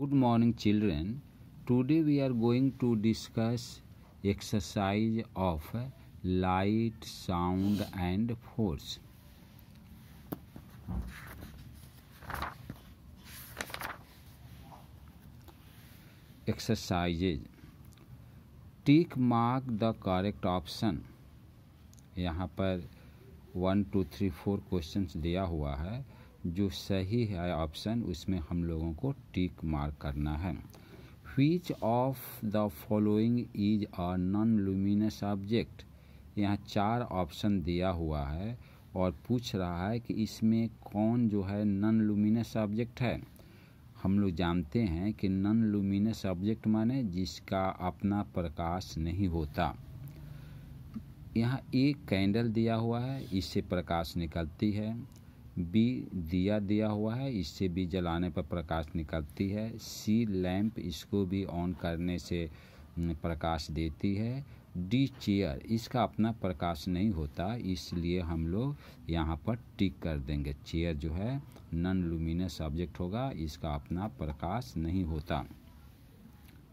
good morning children today we are going to discuss exercise of light sound and force exercises tick mark the correct option यहाँ पर one two three four questions दिया हुआ है जो सही है option उसमें हम लोगों को टिक मार्क करना है which of the following is a non luminous object यहाँ चार ऑप्शन दिया हुआ है और पूछ रहा है कि इसमें कौन जो है नॉन लुमिनस ऑब्जेक्ट है हम लोग जानते हैं कि नॉन लुमिनस ऑब्जेक्ट माने जिसका अपना प्रकाश नहीं होता यहाँ एक कैंडल दिया हुआ है इससे प्रकाश निकलती है बी दिया दिया हुआ है इससे भी जलाने पर प्रकाश निकलती है सी लैंप इसको भी ऑन करने से प्रकाश देती है डी चेयर इसका अपना प्रकाश नहीं होता इसलिए हम लोग यहाँ पर टिक कर देंगे चेयर जो है नॉन लुमिनस ऑब्जेक्ट होगा इसका अपना प्रकाश नहीं होता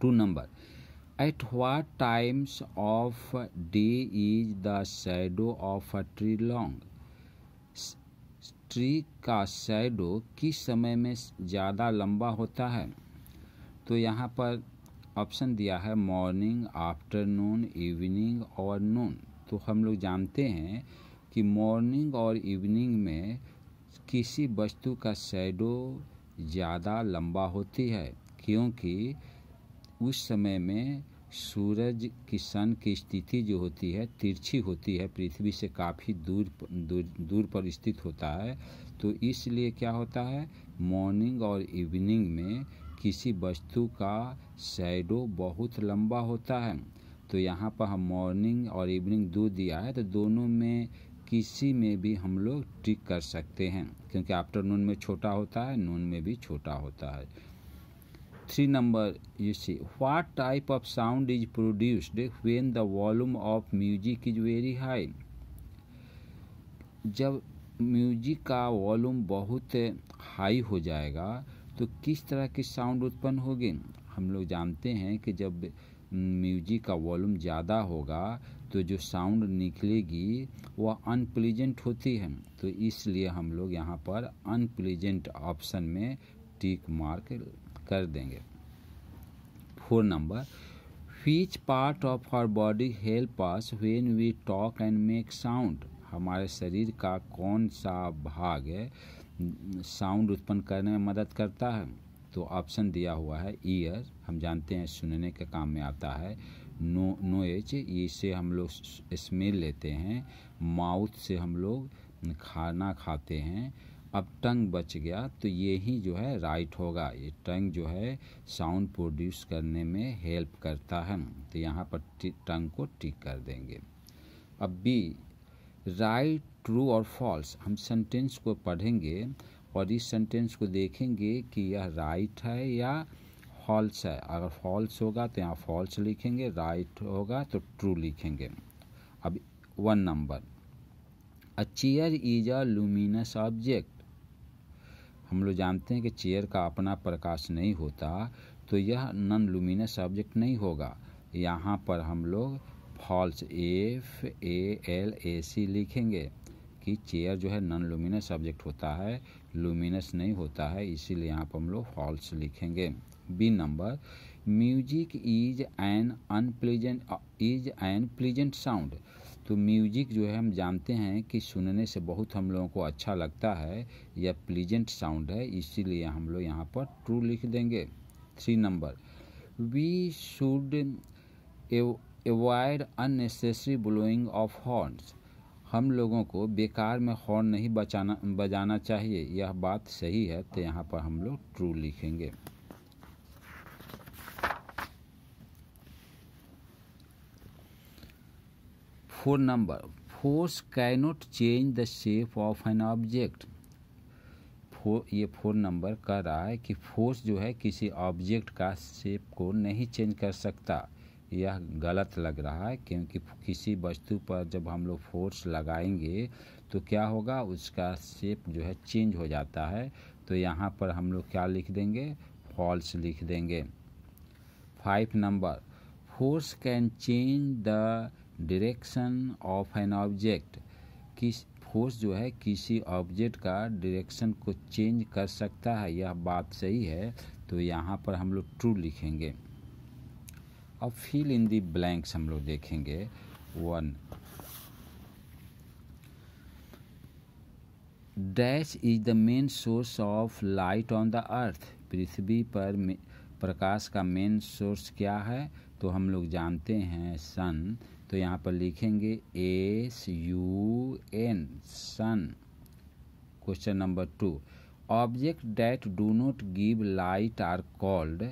two number at what times of day is the shadow of a tree long tree का शैडो किस समय में ज़्यादा लंबा होता है तो यहाँ पर ऑप्शन दिया है मॉर्निंग आफ्टरनून इवनिंग और नून तो हम लोग जानते हैं कि मॉर्निंग और इवनिंग में किसी वस्तु का शैडो ज़्यादा लंबा होती है क्योंकि उस समय में सूरज की सन की स्थिति जो होती है तिरछी होती है पृथ्वी से काफ़ी दूर दूर दूर पर स्थित होता है तो इसलिए क्या होता है मॉर्निंग और इवनिंग में किसी वस्तु का शैडो बहुत लंबा होता है तो यहाँ पर हम मॉर्निंग और इवनिंग दो दिया है तो दोनों में किसी में भी हम लोग टिक कर सकते हैं क्योंकि आफ्टरनून में छोटा होता है नून में भी छोटा होता है three number you see what type of sound is produced when the volume of music is very high जब म्यूजिक का वॉल्यूम बहुत हाई हो जाएगा तो किस तरह की साउंड उत्पन्न होगी हम लोग जानते हैं कि जब म्यूजिक का वॉल्यूम ज़्यादा होगा तो जो साउंड निकलेगी वह अनप्लीजेंट होती है तो इसलिए हम लोग यहाँ पर अनप्लीजेंट ऑप्शन में टिक मार्क कर देंगे four number which part of our body help us when we talk and make sound हमारे शरीर का कौन सा भाग है साउंड उत्पन्न करने में मदद करता है तो ऑप्शन दिया हुआ है ईयर हम जानते हैं सुनने के काम में आता है नो नो एच इसे हम लोग स्मेल लेते हैं माउथ से हम लोग खाना खाते हैं अब टंग बच गया तो ये ही जो है राइट होगा ये टंग जो है साउंड प्रोड्यूस करने में हेल्प करता है तो यहाँ पर टंग को टिक कर देंगे अब बी राइट ट्रू और फॉल्स हम सेंटेंस को पढ़ेंगे और इस सेंटेंस को देखेंगे कि यह राइट है या फॉल्स है अगर फॉल्स होगा तो यहाँ फॉल्स लिखेंगे राइट होगा तो ट्रू लिखेंगे अब one number a chair is a luminous object हम लोग जानते हैं कि चेयर का अपना प्रकाश नहीं होता तो यह नॉन लुमिनस ऑब्जेक्ट नहीं होगा यहाँ पर हम लोग false F A L A C लिखेंगे कि चेयर जो है नॉन लुमिनस ऑब्जेक्ट होता है लुमिनस नहीं होता है इसीलिए यहाँ पर हम लोग फॉल्स लिखेंगे B number music is an unpleasant is an pleasant sound तो म्यूजिक जो है हम जानते हैं कि सुनने से बहुत हम लोगों को अच्छा लगता है या प्लीजेंट साउंड है इसीलिए हम लोग यहाँ पर ट्रू लिख देंगे three number we should avoid unnecessary blowing of horns हम लोगों को बेकार में हॉर्न नहीं बचाना बजाना चाहिए यह बात सही है तो यहाँ पर हम लोग ट्रू लिखेंगे four number force cannot change the shape of an object four ये फोर नंबर कह रहा है कि फोर्स जो है किसी ऑब्जेक्ट का शेप को नहीं चेंज कर सकता यह गलत लग रहा है क्योंकि किसी वस्तु पर जब हम लोग फोर्स लगाएंगे तो क्या होगा उसका शेप जो है चेंज हो जाता है तो यहाँ पर हम लोग क्या लिख देंगे फॉल्स लिख देंगे five number force can change the direction of an object किस फोर्स जो है किसी ऑब्जेक्ट का डायरेक्शन को चेंज कर सकता है यह बात सही है तो यहाँ पर हम लोग ट्रू लिखेंगे अब फील इन दी ब्लैंक्स हम लोग देखेंगे one dash is the main source of light on the earth पृथ्वी पर प्रकाश का मेन सोर्स क्या है तो हम लोग जानते हैं सन तो यहाँ पर लिखेंगे S U N sun question number two object that do not give light are called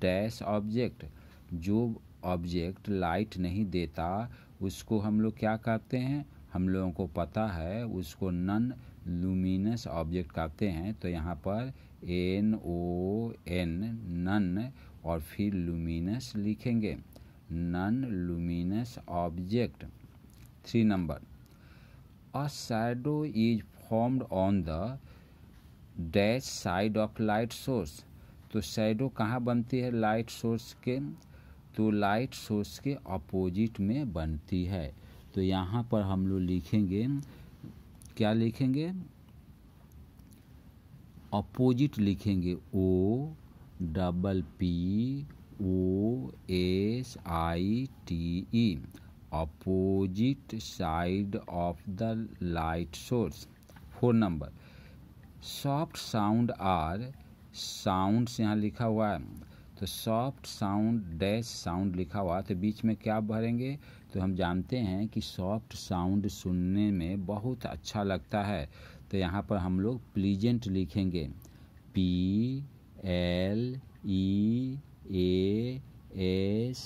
dash object जो ऑब्जेक्ट लाइट नहीं देता उसको हम लोग क्या कहते हैं हम लोगों को पता है उसको नन लुमिनस ऑब्जेक्ट कहते हैं तो यहाँ पर एन ओ एन नन और फिर लुमिनस लिखेंगे non luminous object three number a shadow is formed on the dash side of light source तो शैडो कहाँ बनती है लाइट सोर्स के तो लाइट सोर्स के अपोजिट में बनती है तो यहाँ पर हम लोग लिखेंगे क्या लिखेंगे अपोजिट लिखेंगे O double P O S I T E opposite side of the light source four number soft sound are sounds यहाँ लिखा हुआ है तो सॉफ्ट साउंड डैश साउंड लिखा हुआ तो बीच में क्या भरेंगे तो हम जानते हैं कि सॉफ्ट साउंड सुनने में बहुत अच्छा लगता है तो यहाँ पर हम लोग प्लीजेंट लिखेंगे P L E A S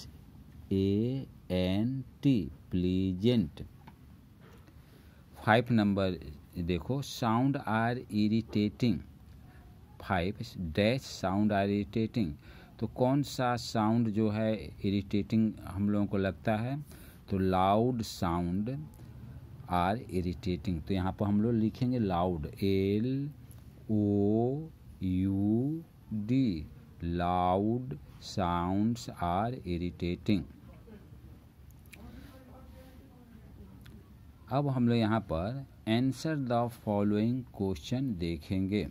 A N T pleasant five number देखो sound are irritating five dash sound are irritating तो कौन सा साउंड जो है इरिटेटिंग हम लोगों को लगता है तो लाउड साउंड आर इरिटेटिंग तो यहाँ पर हम लोग लिखेंगे loud L O U the loud sounds are irritating अब हम लोग यहाँ पर एंसर द फॉलोइंग क्वेश्चन देखेंगे